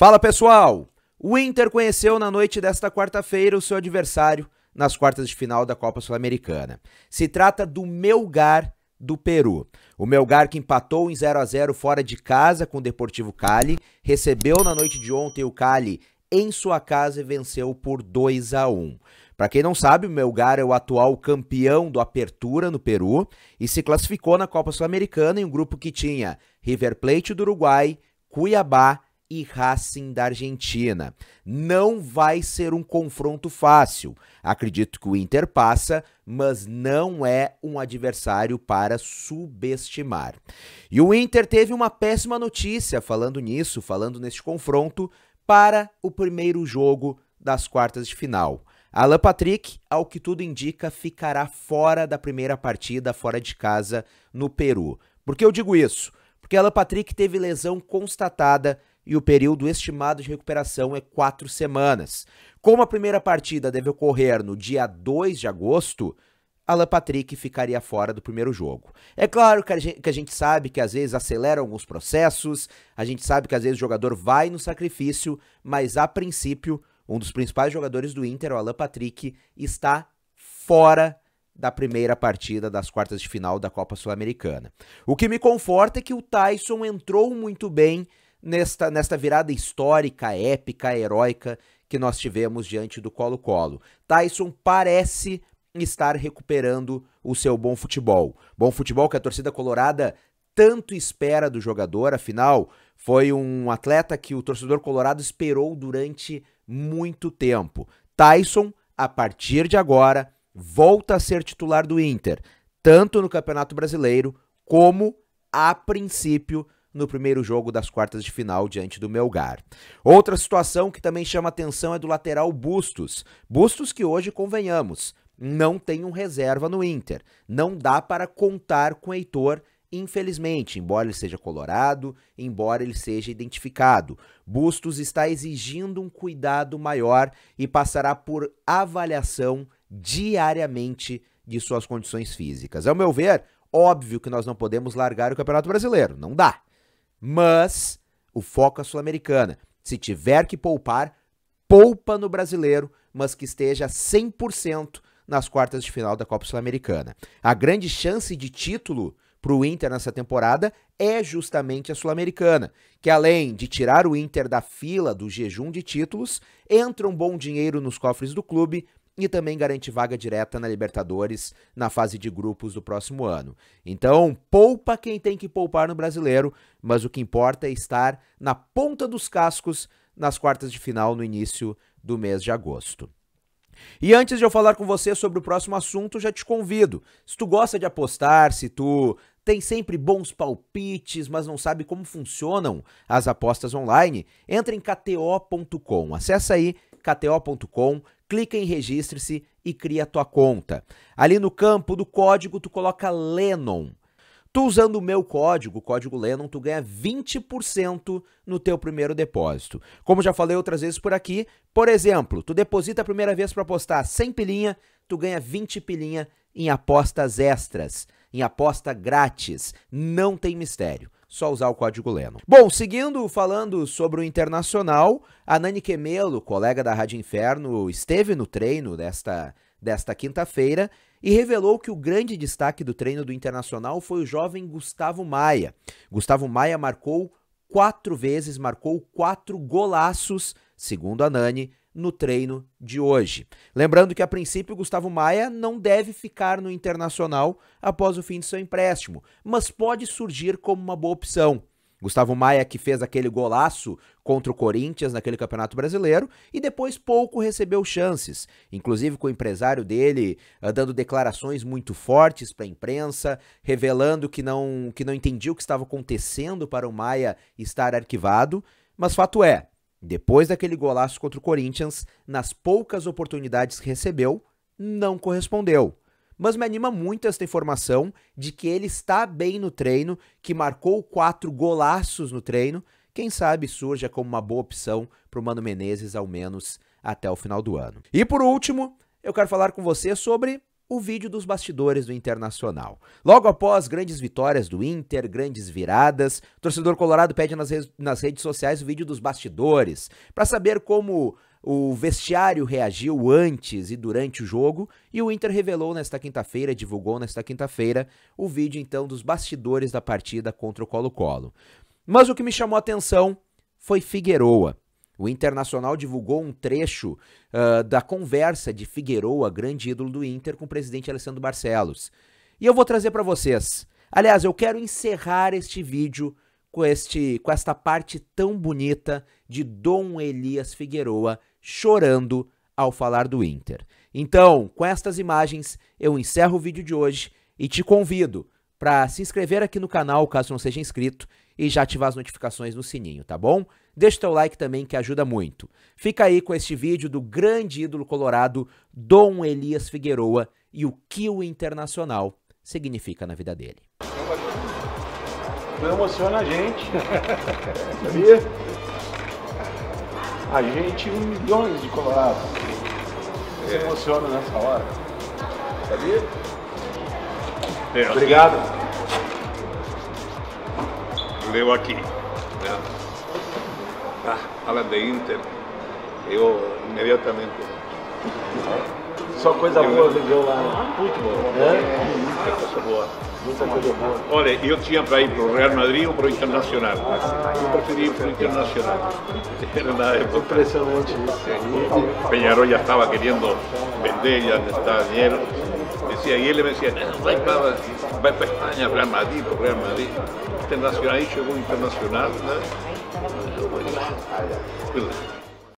Fala pessoal! O Inter conheceu na noite desta quarta-feira o seu adversário nas quartas de final da Copa Sul-Americana. Se trata do Melgar do Peru. O Melgar que empatou em 0 a 0 fora de casa com o Deportivo Cali, recebeu na noite de ontem o Cali em sua casa e venceu por 2 a 1. Para quem não sabe, o Melgar é o atual campeão do Apertura no Peru e se classificou na Copa Sul-Americana em um grupo que tinha River Plate do Uruguai, Cuiabá e Racing da Argentina. Não vai ser um confronto fácil. Acredito que o Inter passa, mas não é um adversário para subestimar. E o Inter teve uma péssima notícia falando nisso, falando neste confronto, para o primeiro jogo das quartas de final. Alan Patrick, ao que tudo indica, ficará fora da primeira partida, fora de casa, no Peru. Por que eu digo isso? Porque Alan Patrick teve lesão constatada e o período estimado de recuperação é quatro semanas. Como a primeira partida deve ocorrer no dia 2 de agosto, Alan Patrick ficaria fora do primeiro jogo. É claro que a, gente, que a, gente, sabe que às vezes aceleram alguns processos, a gente sabe que às vezes o jogador vai no sacrifício, mas a princípio, um dos principais jogadores do Inter, o Alan Patrick, está fora da primeira partida das quartas de final da Copa Sul-Americana. O que me conforta é que o Tyson entrou muito bem nesta, nesta virada histórica, épica, heróica que nós tivemos diante do Colo-Colo. Tyson parece estar recuperando o seu bom futebol. Bom futebol que a torcida colorada tanto espera do jogador, afinal, foi um atleta que o torcedor colorado esperou durante muito tempo. Tyson, a partir de agora, volta a ser titular do Inter, tanto no Campeonato Brasileiro como, a princípio, no primeiro jogo das quartas de final diante do Melgar. Outra situação que também chama atenção é do lateral Bustos. Bustos que hoje, convenhamos, não tem um reserva no Inter. Não dá para contar com Heitor, infelizmente, embora ele seja colorado, embora ele seja identificado. Bustos está exigindo um cuidado maior e passará por avaliação diariamente de suas condições físicas. Ao meu ver, óbvio que nós não podemos largar o Campeonato Brasileiro, não dá. Mas o foco é sul-americana. Se tiver que poupar, poupa no brasileiro, mas que esteja 100% nas quartas de final da Copa Sul-Americana. A grande chance de título para o Inter nessa temporada é justamente a Sul-Americana, que além de tirar o Inter da fila do jejum de títulos, entra um bom dinheiro nos cofres do clube e também garante vaga direta na Libertadores na fase de grupos do próximo ano. Então, poupa quem tem que poupar no brasileiro, mas o que importa é estar na ponta dos cascos nas quartas de final no início do mês de agosto. E antes de eu falar com você sobre o próximo assunto, já te convido. Se tu gosta de apostar, se tu tem sempre bons palpites, mas não sabe como funcionam as apostas online, entra em kto.com. Acessa aí kto.com, clica em registre-se e cria a tua conta. Ali no campo do código, tu coloca Lennon. Tu usando o meu código, o código Lennon, tu ganha 20% no teu primeiro depósito. Como já falei outras vezes por aqui, por exemplo, tu deposita a primeira vez para apostar 100 pilinha, tu ganha 20 pilinha em apostas extras, em aposta grátis. Não tem mistério só usar o código Leno. Bom, seguindo falando sobre o Internacional, a Nani Quemelo, colega da Rádio Inferno, esteve no treino desta, desta quinta-feira e revelou que o grande destaque do treino do Internacional foi o jovem Gustavo Maia. Gustavo Maia marcou quatro vezes, marcou quatro golaços, segundo a Nani, no treino de hoje. Lembrando que, a princípio, Gustavo Maia não deve ficar no Internacional após o fim de seu empréstimo, mas pode surgir como uma boa opção. Gustavo Maia, que fez aquele golaço contra o Corinthians naquele Campeonato Brasileiro e depois pouco recebeu chances, inclusive com o empresário dele ah, dando declarações muito fortes para a imprensa, revelando que não, que não entendia o que estava acontecendo para o Maia estar arquivado. Mas fato é, depois daquele golaço contra o Corinthians, nas poucas oportunidades que recebeu, não correspondeu. Mas me anima muito esta informação de que ele está bem no treino, que marcou quatro golaços no treino. Quem sabe surja como uma boa opção para o Mano Menezes, ao menos até o final do ano. E por último, eu quero falar com você sobre o vídeo dos bastidores do Internacional. Logo após grandes vitórias do Inter, grandes viradas, o torcedor colorado pede nas, re nas redes sociais o vídeo dos bastidores para saber como o vestiário reagiu antes e durante o jogo e o Inter revelou nesta quinta-feira, divulgou nesta quinta-feira o vídeo então dos bastidores da partida contra o Colo-Colo. Mas o que me chamou a atenção foi Figueroa. O Internacional divulgou um trecho uh, da conversa de Figueroa, grande ídolo do Inter, com o presidente Alessandro Barcelos. E eu vou trazer para vocês. Aliás, eu quero encerrar este vídeo com, este, com esta parte tão bonita de Dom Elias Figueroa chorando ao falar do Inter. Então, com estas imagens, eu encerro o vídeo de hoje e te convido para se inscrever aqui no canal, caso não seja inscrito, e já ativar as notificações no sininho, tá bom? Deixa o teu like também que ajuda muito. Fica aí com este vídeo do grande ídolo colorado Dom Elias Figueroa e o que o internacional significa na vida dele. Não emociona a gente, sabia? A gente, milhões de colorados, Você emociona nessa hora, sabia? É. Obrigado. Leu aqui. Né? Ah, fala de Inter. Eu imediatamente. Só coisa boa viveu lá. Muito boa. É? é coisa boa. Olha, eu tinha para ir para o Real Madrid ou para o Internacional. Eu preferi ir para o Internacional. Era na época. Impressionante isso. Penharol já estava querendo vender, já está dinheiro. y él me decía, va para, España, Real Madrid, Real Madrid, internacional, dicho ¿no? internacional, ¿no?